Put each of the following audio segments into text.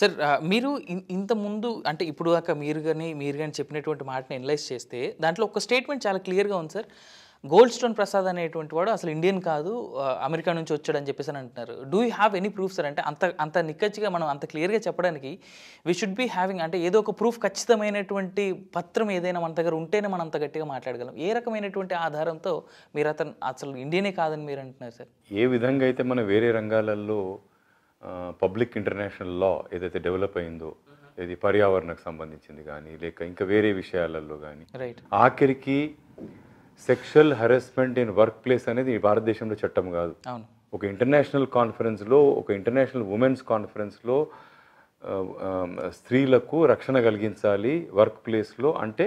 Sir మీరు ఇంత ముందు అంటే ఇప్పుడు దాకా మీరు కానీ మీరు కానీ చెప్పినటువంటి మాటని ఎనలైజ్ చేస్తే దాంట్లో ఒక స్టేట్మెంట్ చాలా క్లియర్గా ఉంది సార్ గోల్డ్ స్టోన్ ప్రసాద్ అనేటువంటి వాడు అసలు ఇండియన్ కాదు అమెరికా నుంచి వచ్చాడు అని చెప్పేసి అని అంటున్నారు do you have any proof sir అంటే అంత అంత నిక్కచ్చిగా మనం అంత క్లియర్గా చెప్పడానికి వి షుడ్ బి హ్యావింగ్ అంటే ఏదో ఒక ప్రూఫ్ ఖచ్చితమైనటువంటి పత్రం ఏదైనా మన దగ్గర ఉంటేనే మనం అంత గట్టిగా మాట్లాడగలం ఏ రకమైనటువంటి ఆధారంతో మీరు అతను అసలు ఇండియనే కాదని మీరు అంటున్నారు సార్ ఏ విధంగా అయితే మనం వేరే రంగాలలో పబ్లిక్ ఇంటర్నేషనల్ లా ఏదైతే డెవలప్ అయిందో ఇది పర్యావరణకు సంబంధించింది కానీ లేక ఇంకా వేరే విషయాలలో కానీ ఆఖరికి sexual harassment in workplace అనేది భారతదేశంలో చట్టం కాదు ఒక ఇంటర్నేషనల్ కాన్ఫరెన్స్లో ఒక ఇంటర్నేషనల్ ఉమెన్స్ కాన్ఫరెన్స్లో స్త్రీలకు రక్షణ కలిగించాలి వర్క్ ప్లేస్లో అంటే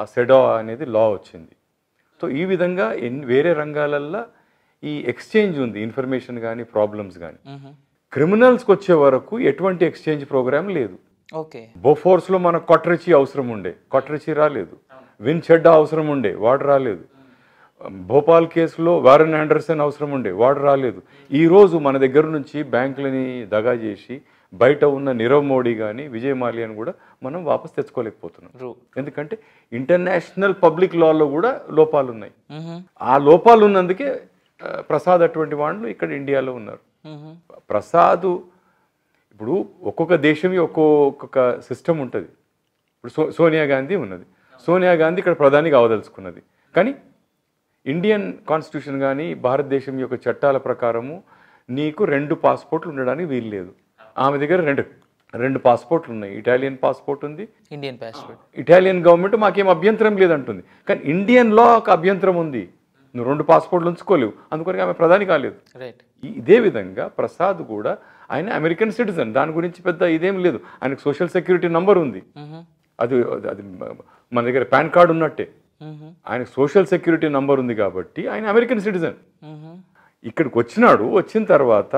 ఆ సెడా అనేది లా వచ్చింది సో ఈ విధంగా వేరే రంగాలల్లో ఈ ఎక్స్చేంజ్ ఉంది ఇన్ఫర్మేషన్ కానీ ప్రాబ్లమ్స్ కానీ క్రిమినల్స్కి వచ్చే వరకు ఎటువంటి ఎక్స్చేంజ్ ప్రోగ్రామ్ లేదు ఓకే బొఫోర్స్లో మనకు కొట్రచి అవసరం ఉండే కొట్రచి రాలేదు విన్ చెడ్డ అవసరం ఉండే వాడు రాలేదు భోపాల్ కేసులో వారెన్ ఆండర్సన్ అవసరం ఉండే వాడు రాలేదు ఈరోజు మన దగ్గర నుంచి బ్యాంకులని దగా చేసి బయట ఉన్న నీరవ్ మోడీ కానీ విజయ్ అని కూడా మనం వాపస్ తెచ్చుకోలేకపోతున్నాం ఎందుకంటే ఇంటర్నేషనల్ పబ్లిక్ లాలో కూడా లోపాలు ఉన్నాయి ఆ లోపాలు ఉన్నందుకే ప్రసాద్ అటువంటి వాళ్ళు ఇక్కడ ఇండియాలో ఉన్నారు ప్రసాదు ఇప్పుడు ఒక్కొక్క దేశం ఒక్కొక్క సిస్టమ్ ఉంటుంది ఇప్పుడు సో సోనియా గాంధీ ఉన్నది సోనియా గాంధీ ఇక్కడ ప్రధాని అవదలుచుకున్నది కానీ ఇండియన్ కాన్స్టిట్యూషన్ కానీ భారతదేశం యొక్క చట్టాల ప్రకారము నీకు రెండు పాస్పోర్ట్లు ఉండడానికి వీలు లేదు ఆమె దగ్గర రెండు రెండు పాస్పోర్ట్లు ఉన్నాయి ఇటాలియన్ పాస్పోర్ట్ ఉంది ఇండియన్ పాస్పోర్ట్ ఇటాలియన్ గవర్నమెంట్ మాకేం అభ్యంతరం లేదంటుంది కానీ ఇండియన్లో ఒక అభ్యంతరం ఉంది నువ్వు రెండు పాస్పోర్ట్లు ఉంచుకోలేవు అందుకని ఆమె ప్రధాని కాలేదు రైట్ ఇదే విధంగా ప్రసాద్ కూడా ఆయన అమెరికన్ సిటిజన్ దాని గురించి పెద్ద ఇదేం లేదు ఆయనకు సోషల్ సెక్యూరిటీ నంబర్ ఉంది అది అది మన దగ్గర పాన్ కార్డు ఉన్నట్టే ఆయనకు సోషల్ సెక్యూరిటీ నంబర్ ఉంది కాబట్టి ఆయన అమెరికన్ సిటిజన్ ఇక్కడికి వచ్చినాడు వచ్చిన తర్వాత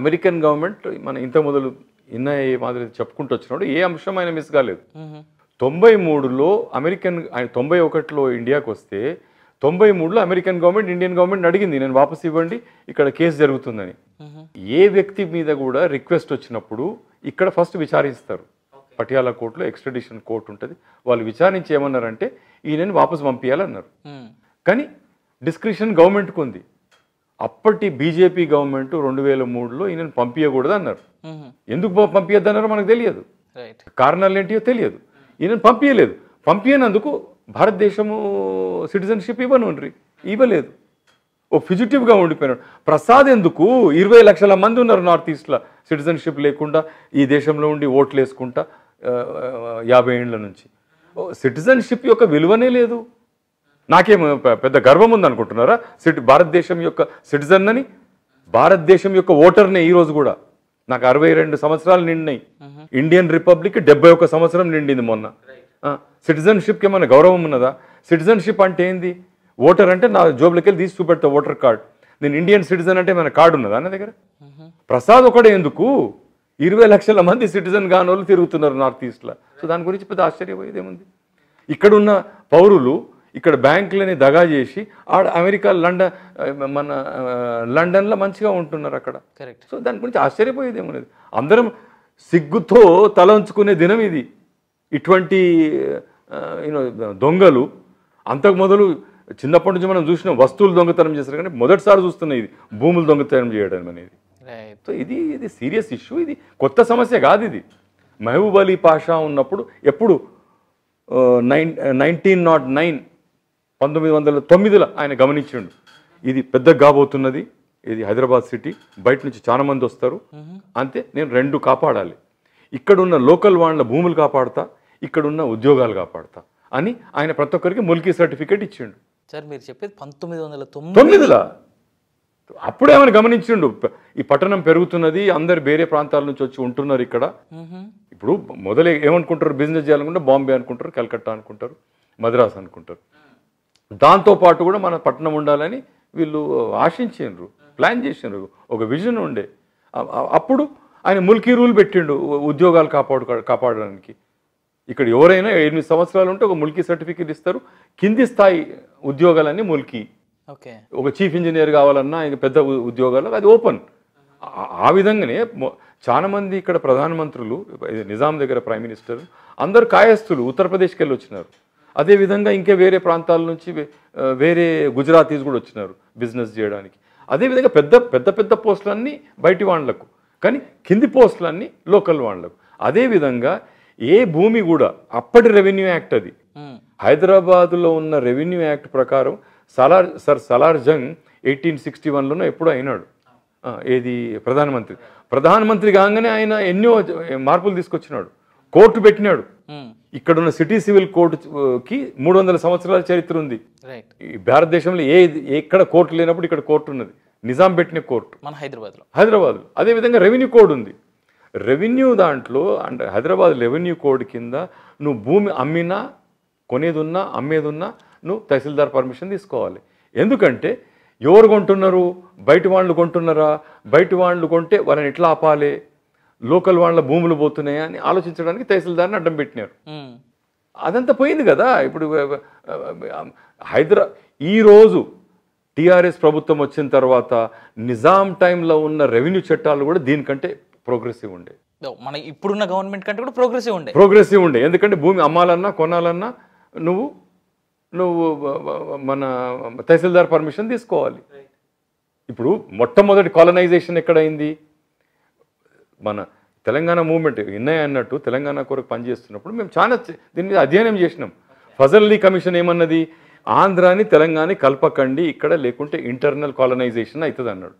అమెరికన్ గవర్నమెంట్ మన ఇంత మొదలు ఇన్న ఏ మాదిరి చెప్పుకుంటూ వచ్చినాడు ఏ అంశం ఆయన మిస్ కాలేదు తొంభై మూడులో అమెరికన్ ఆయన తొంభై ఒకటిలో ఇండియాకి వస్తే తొంభై మూడులో అమెరికన్ గవర్నమెంట్ ఇండియన్ గవర్నమెంట్ అడిగింది నేను వాపసు ఇవ్వండి ఇక్కడ కేసు జరుగుతుందని ఏ వ్యక్తి మీద కూడా రిక్వెస్ట్ వచ్చినప్పుడు ఇక్కడ ఫస్ట్ విచారిస్తారు పటియాల కోర్టులో ఎక్స్ట్రడిషన్ కోర్టు ఉంటుంది వాళ్ళు విచారించి ఏమన్నారంటే ఈయనని వాపసు పంపించాలన్నారు కానీ డిస్క్రిషన్ గవర్నమెంట్కు ఉంది అప్పటి బీజేపీ గవర్నమెంట్ రెండు వేల మూడులో ఈయనను పంపించకూడదు అన్నారు ఎందుకు అన్నారో మనకు తెలియదు కారణాలు ఏంటియో తెలియదు ఈయనను పంపించలేదు పంపించినందుకు భారతదేశము సిటిజన్షిప్ ఇవ్వనుండ్రి ఇవ్వలేదు ఓ ఫిజిటివ్గా ఉండిపోయినాడు ప్రసాద్ ఎందుకు ఇరవై లక్షల మంది ఉన్నారు నార్త్ ఈస్ట్లో సిటిజన్షిప్ లేకుండా ఈ దేశంలో ఉండి ఓట్లు వేసుకుంటా యాభై ఏళ్ళ నుంచి సిటిజన్షిప్ యొక్క విలువనే లేదు నాకేం పెద్ద గర్వం ఉందనుకుంటున్నారా సిటి భారతదేశం యొక్క సిటిజన్ అని భారతదేశం యొక్క ఓటర్నే ఈరోజు కూడా నాకు అరవై రెండు సంవత్సరాలు నిండినాయి ఇండియన్ రిపబ్లిక్ డెబ్బై ఒక్క సంవత్సరం నిండింది మొన్న సిటిజన్షిప్కి ఏమైనా గౌరవం ఉన్నదా సిటిజన్షిప్ అంటే ఏంది ఓటర్ అంటే నా జోబులకి వెళ్ళి తీసి చూపెడతా ఓటర్ కార్డు నేను ఇండియన్ సిటిజన్ అంటే ఏమైనా కార్డు ఉన్నదా నా దగ్గర ప్రసాద్ ఒకడే ఎందుకు ఇరవై లక్షల మంది సిటిజన్ గానోళ్ళు వాళ్ళు తిరుగుతున్నారు నార్త్ ఈస్ట్లో సో దాని గురించి పెద్ద ఆశ్చర్యపోయేది ఏముంది ఇక్కడున్న పౌరులు ఇక్కడ బ్యాంకులని దగా చేసి ఆడ అమెరికా లండన్ మన లండన్లో మంచిగా ఉంటున్నారు అక్కడ కరెక్ట్ సో దాని గురించి ఆశ్చర్యపోయేది ఏమనేది అందరం సిగ్గుతో తల ఉంచుకునే దినం ఇది ఇటువంటి యూనో దొంగలు అంతకు మొదలు చిన్నప్పటి నుంచి మనం చూసిన వస్తువులు దొంగతనం చేస్తారు కానీ మొదటిసారి చూస్తున్నాయి ఇది భూములు దొంగతనం చేయడం అనేది సో ఇది ఇది సీరియస్ ఇష్యూ ఇది కొత్త సమస్య కాదు ఇది మహబూబ్ అలీ పాషా ఉన్నప్పుడు ఎప్పుడు నైన్ నైన్టీన్ నాట్ నైన్ పంతొమ్మిది వందల తొమ్మిదిలో ఆయన గమనించిండు ఇది పెద్ద కాబోతున్నది ఇది హైదరాబాద్ సిటీ బయట నుంచి చాలా మంది వస్తారు అంతే నేను రెండు కాపాడాలి ఇక్కడ ఉన్న లోకల్ వాళ్ళ భూములు కాపాడుతా ఇక్కడున్న ఉద్యోగాలు కాపాడతా అని ఆయన ప్రతి ఒక్కరికి ములికి సర్టిఫికేట్ ఇచ్చిండు సార్ మీరు చెప్పేది పంతొమ్మిది వందల తొమ్మిదిలా అప్పుడే ఆయన గమనించిండు ఈ పట్టణం పెరుగుతున్నది అందరు వేరే ప్రాంతాల నుంచి వచ్చి ఉంటున్నారు ఇక్కడ ఇప్పుడు మొదలు ఏమనుకుంటారు బిజినెస్ చేయాలనుకుంటే బాంబే అనుకుంటారు కలకత్తా అనుకుంటారు మద్రాస్ అనుకుంటారు దాంతోపాటు కూడా మన పట్టణం ఉండాలని వీళ్ళు ఆశించారు ప్లాన్ చేసినారు ఒక విజన్ ఉండే అప్పుడు ఆయన ముల్కీ రూల్ పెట్టిండు ఉద్యోగాలు కాపాడు కాపాడడానికి ఇక్కడ ఎవరైనా ఎనిమిది సంవత్సరాలు ఉంటే ఒక ముల్కీ సర్టిఫికేట్ ఇస్తారు కింది స్థాయి ఉద్యోగాలన్నీ ముల్కీ ఓకే ఒక చీఫ్ ఇంజనీర్ కావాలన్నా ఇంకా పెద్ద ఉద్యోగాలు అది ఓపెన్ ఆ విధంగానే చాలామంది ఇక్కడ ప్రధానమంత్రులు నిజాం దగ్గర ప్రైమ్ మినిస్టర్ అందరు కాయస్థులు ఉత్తరప్రదేశ్కి వెళ్ళి వచ్చినారు అదేవిధంగా ఇంకా వేరే ప్రాంతాల నుంచి వేరే గుజరాతీస్ కూడా వచ్చినారు బిజినెస్ చేయడానికి అదేవిధంగా పెద్ద పెద్ద పెద్ద పోస్టులన్నీ బయటి వాళ్ళకు కానీ కింది పోస్టులన్నీ లోకల్ వాళ్ళకు అదేవిధంగా ఏ భూమి కూడా అప్పటి రెవెన్యూ యాక్ట్ అది హైదరాబాద్లో ఉన్న రెవెన్యూ యాక్ట్ ప్రకారం Salar sir Salar Jung eighteen sixty వన్లోనూ ఎప్పుడో అయినాడు ఏది ప్రధానమంత్రి ప్రధానమంత్రి కాగానే ఆయన ఎన్నో మార్పులు తీసుకొచ్చినాడు కోర్టు పెట్టినాడు ఇక్కడ ఉన్న సిటీ సివిల్ కోర్టుకి మూడు వందల సంవత్సరాల చరిత్ర ఉంది భారతదేశంలో ఏ ఎక్కడ కోర్టు లేనప్పుడు ఇక్కడ కోర్టు ఉన్నది నిజాం పెట్టిన కోర్టు మన హైదరాబాద్ హైదరాబాద్లో అదేవిధంగా రెవెన్యూ కోడ్ ఉంది రెవెన్యూ దాంట్లో అంటే హైదరాబాద్ రెవెన్యూ కోడ్ కింద నువ్వు భూమి అమ్మినా అమ్మేది ఉన్నా నువ్వు తహసీల్దార్ పర్మిషన్ తీసుకోవాలి ఎందుకంటే ఎవరు కొంటున్నారు బయట వాళ్ళు కొంటున్నారా బయట వాళ్ళు కొంటే వాళ్ళని ఎట్లా ఆపాలి లోకల్ వాళ్ళ భూములు పోతున్నాయా అని ఆలోచించడానికి తహసీల్దార్ని అడ్డం పెట్టినారు అదంతా పోయింది కదా ఇప్పుడు హైదరా ఈరోజు టీఆర్ఎస్ ప్రభుత్వం వచ్చిన తర్వాత నిజాం టైంలో ఉన్న రెవెన్యూ చట్టాలు కూడా దీనికంటే ప్రోగ్రెసివ్ ఉండే మన ఇప్పుడున్న గవర్నమెంట్ కంటే కూడా ప్రోగ్రెసివ్ ఉండే ప్రోగ్రెసివ్ ఉండే ఎందుకంటే భూమి అమ్మాలన్నా కొనాలన్నా నువ్వు నువ్వు మన తహసీల్దార్ పర్మిషన్ తీసుకోవాలి ఇప్పుడు మొట్టమొదటి కాలనైజేషన్ ఎక్కడైంది మన తెలంగాణ మూవ్మెంట్ ఇన్నయ్య అన్నట్టు తెలంగాణ కొరకు పనిచేస్తున్నప్పుడు మేము చాలా దీని మీద అధ్యయనం చేసినాం ఫజల్ అలీ కమిషన్ ఏమన్నది ఆంధ్రాని తెలంగాణ కలపకండి ఇక్కడ లేకుంటే ఇంటర్నల్ కాలనైజేషన్ అవుతుంది అన్నాడు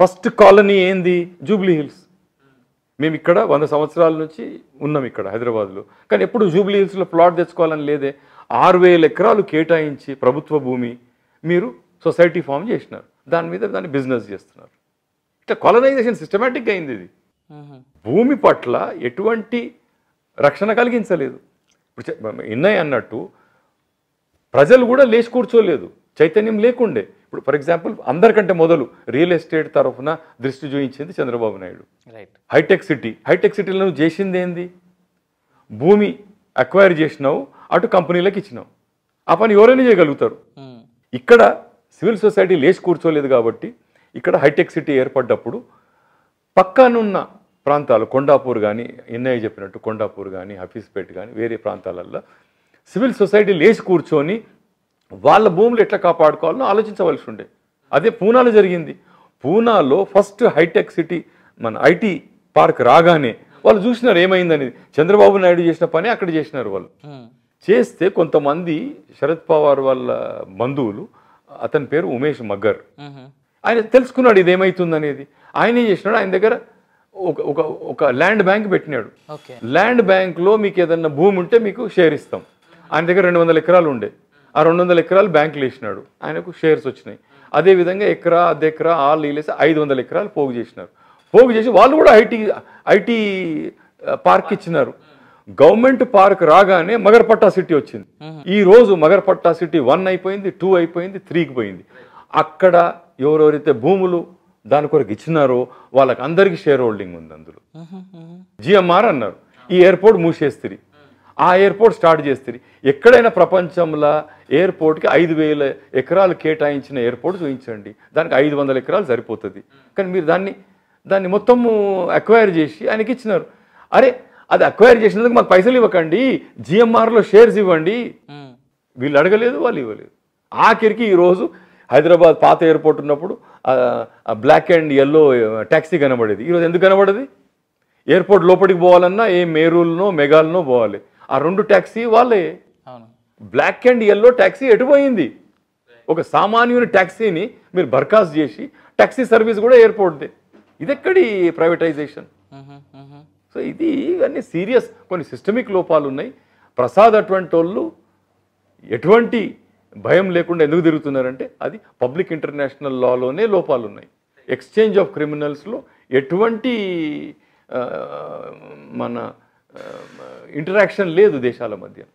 ఫస్ట్ కాలనీ ఏంది జూబ్లీ హిల్స్ మేము ఇక్కడ వంద సంవత్సరాల నుంచి ఉన్నాం ఇక్కడ హైదరాబాద్లో కానీ ఎప్పుడు జూబ్లీ హిల్స్లో ప్లాట్ తెచ్చుకోవాలని లేదే ఆరు వేల ఎకరాలు కేటాయించి ప్రభుత్వ భూమి మీరు సొసైటీ ఫామ్ చేసినారు దాని మీద దాన్ని బిజినెస్ చేస్తున్నారు ఇట్లా కాలనైజేషన్ సిస్టమేటిక్గా అయింది ఇది భూమి పట్ల ఎటువంటి రక్షణ కలిగించలేదు ఇప్పుడు ఇన్నయ్య అన్నట్టు ప్రజలు కూడా లేచి కూర్చోలేదు చైతన్యం లేకుండే ఇప్పుడు ఫర్ ఎగ్జాంపుల్ అందరికంటే మొదలు రియల్ ఎస్టేట్ తరఫున దృష్టి చూపించింది Chandrababu Naidu hitech city hitech సిటీలో నువ్వు చేసింది ఏంది భూమి అక్వైర్ చేసినావు అటు కంపెనీలకు ఇచ్చినావు ఆ పని ఎవరైనా చేయగలుగుతారు hmm. ఇక్కడ సివిల్ సొసైటీ లేచి కూర్చోలేదు కాబట్టి ఇక్కడ హైటెక్ సిటీ ఏర్పడ్డప్పుడు పక్కనున్న ప్రాంతాలు కొండాపూర్ కానీ ఎన్ఐ చెప్పినట్టు కొండాపూర్ కానీ హఫీస్పేట్ కానీ వేరే ప్రాంతాలలో సివిల్ సొసైటీ లేచి కూర్చొని వాళ్ళ భూములు ఎట్లా కాపాడుకోవాలో ఆలోచించవలసి ఉండే అదే పూనాలో జరిగింది పూనాలో ఫస్ట్ హైటెక్ సిటీ మన ఐటీ పార్క్ రాగానే వాళ్ళు చూసినారు ఏమైందనేది చంద్రబాబు నాయుడు చేసిన పని అక్కడ చేసినారు వాళ్ళు చేస్తే కొంతమంది శరద్ పవార్ వాళ్ళ బంధువులు అతని పేరు ఉమేష్ మగ్గర్ ఆయన తెలుసుకున్నాడు ఇది ఏమైతుందనేది ఆయన ఏం చేసినాడు ఆయన దగ్గర ఒక ఒక ఒక ల్యాండ్ బ్యాంక్ పెట్టినాడు ల్యాండ్ బ్యాంక్లో మీకు ఏదన్నా భూమి ఉంటే మీకు షేర్ ఇస్తాం ఆయన దగ్గర రెండు వందల ఎకరాలు ఉండే ఆ రెండు వందల ఎకరాలు బ్యాంకులు వేసినాడు ఆయనకు షేర్స్ వచ్చినాయి అదేవిధంగా ఎకరా అర్ధ ఎకరా ఆళ్ళు వేసి ఐదు వందల ఎకరాలు పోగు చేసినారు పోగు చేసి వాళ్ళు కూడా ఐటీ ఐటీ పార్క్ ఇచ్చినారు గవర్నమెంట్ పార్క్ రాగానే మగర్పట్టా సిటీ వచ్చింది ఈ రోజు మగర్పట్టా సిటీ వన్ అయిపోయింది టూ అయిపోయింది త్రీకి పోయింది అక్కడ ఎవరెవరైతే భూములు దాని కొరకు ఇచ్చినారో వాళ్ళకి అందరికీ షేర్ హోల్డింగ్ ఉంది అందులో జిఎంఆర్ అన్నారు ఈ ఎయిర్పోర్ట్ మూసేస్తిరి ఆ ఎయిర్పోర్ట్ స్టార్ట్ చేస్తుంది ఎక్కడైనా ప్రపంచంలో ఎయిర్పోర్ట్కి ఐదు వేల ఎకరాలు కేటాయించిన ఎయిర్పోర్ట్ చూపించండి దానికి ఐదు వందల ఎకరాలు సరిపోతుంది కానీ మీరు దాన్ని దాన్ని మొత్తము అక్వైర్ చేసి ఆయనకి ఇచ్చినారు అరే అది అక్వైర్ చేసినందుకు మాకు పైసలు ఇవ్వకండి జిఎంఆర్లో షేర్స్ ఇవ్వండి వీళ్ళు అడగలేదు వాళ్ళు ఇవ్వలేదు ఆఖరికి ఈరోజు హైదరాబాద్ పాత ఎయిర్పోర్ట్ ఉన్నప్పుడు బ్లాక్ అండ్ ఎల్లో ట్యాక్సీ కనబడేది ఈరోజు ఎందుకు కనబడేది ఎయిర్పోర్ట్ లోపలికి పోవాలన్నా ఏ మేరూల్నో మెగాల్నో పోవాలి ఆ రెండు ట్యాక్సీ వాళ్ళే బ్లాక్ అండ్ ఎల్లో ట్యాక్సీ ఎటుపోయింది ఒక సామాన్యుని ట్యాక్సీని మీరు బర్ఖాస్ చేసి ట్యాక్సీ సర్వీస్ కూడా ఎయిర్పోర్ట్దే ఇదెక్కడి ప్రైవేటైజేషన్ సో ఇది ఇవన్నీ సీరియస్ కొన్ని సిస్టమిక్ లోపాలు ఉన్నాయి ప్రసాద్ అటువంటి వాళ్ళు ఎటువంటి భయం లేకుండా ఎందుకు తిరుగుతున్నారంటే అది పబ్లిక్ ఇంటర్నేషనల్ లాలోనే లోపాలు ఉన్నాయి ఎక్స్చేంజ్ ఆఫ్ క్రిమినల్స్లో ఎటువంటి మన ఇంటరాక్షన్ లేదు దేశాల మధ్య